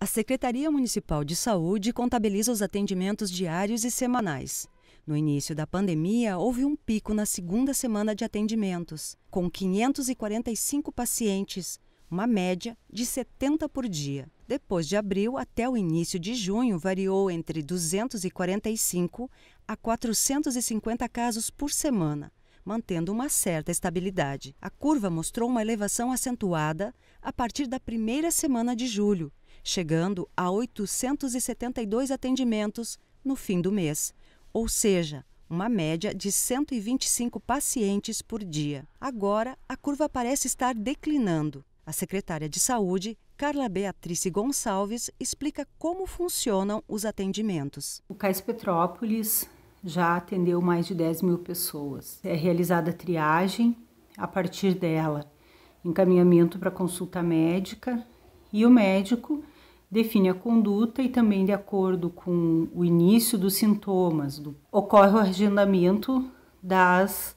A Secretaria Municipal de Saúde contabiliza os atendimentos diários e semanais. No início da pandemia, houve um pico na segunda semana de atendimentos, com 545 pacientes, uma média de 70 por dia. Depois de abril até o início de junho, variou entre 245 a 450 casos por semana, mantendo uma certa estabilidade. A curva mostrou uma elevação acentuada a partir da primeira semana de julho, chegando a 872 atendimentos no fim do mês, ou seja, uma média de 125 pacientes por dia. Agora, a curva parece estar declinando. A secretária de Saúde, Carla Beatriz Gonçalves, explica como funcionam os atendimentos. O CAIS Petrópolis já atendeu mais de 10 mil pessoas. É realizada a triagem, a partir dela, encaminhamento para consulta médica e o médico define a conduta e também, de acordo com o início dos sintomas, do, ocorre o agendamento das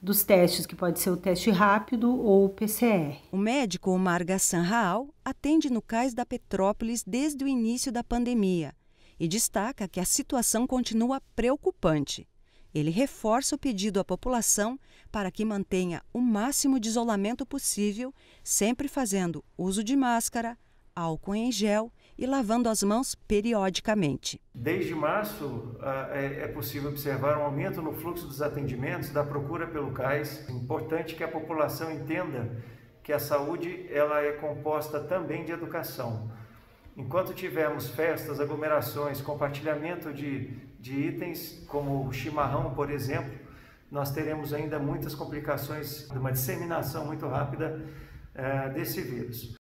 dos testes, que pode ser o teste rápido ou o PCR. O médico Omar Gassan Raal atende no cais da Petrópolis desde o início da pandemia e destaca que a situação continua preocupante. Ele reforça o pedido à população para que mantenha o máximo de isolamento possível, sempre fazendo uso de máscara, álcool em gel e lavando as mãos periodicamente. Desde março, ah, é, é possível observar um aumento no fluxo dos atendimentos, da procura pelo cais. É importante que a população entenda que a saúde ela é composta também de educação. Enquanto tivermos festas, aglomerações, compartilhamento de, de itens, como o chimarrão, por exemplo, nós teremos ainda muitas complicações de uma disseminação muito rápida eh, desse vírus.